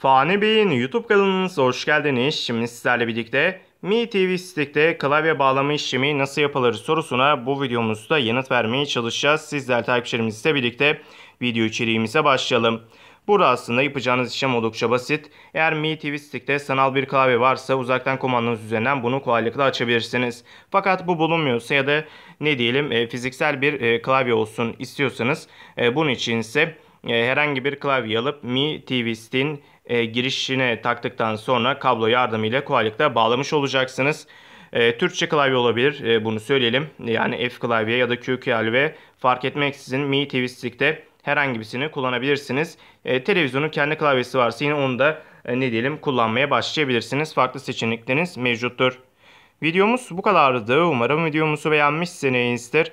Fani Bey'in YouTube kanalınıza hoş geldiniz. Şimdi sizlerle birlikte Mi TV Stick'te klavye bağlama işlemi nasıl yapılır sorusuna bu videomuzda yanıt vermeye çalışacağız. Sizler takipçilerimizle birlikte video içeriğimize başlayalım. Burada aslında yapacağınız işlem oldukça basit. Eğer Mi TV Stick'te sanal bir klavye varsa uzaktan kumandanız üzerinden bunu kolaylıkla açabilirsiniz. Fakat bu bulunmuyorsa ya da ne diyelim e, fiziksel bir e, klavye olsun istiyorsanız e, bunun için ise e, herhangi bir klavye alıp Mi tv e, girişine taktıktan sonra kablo yardımıyla kolaylıkla bağlamış olacaksınız. E, Türkçe klavye olabilir bunu söyleyelim. Yani F klavye ya da Q klavye fark etmeksizin Mi TV Stick'te herhangi birisini kullanabilirsiniz. televizyonun kendi klavyesi varsa yine onu da ne diyelim kullanmaya başlayabilirsiniz. Farklı seçenekleriniz mevcuttur. Videomuz bu kadardı. Umarım videomuzu beğenmişsinizdir.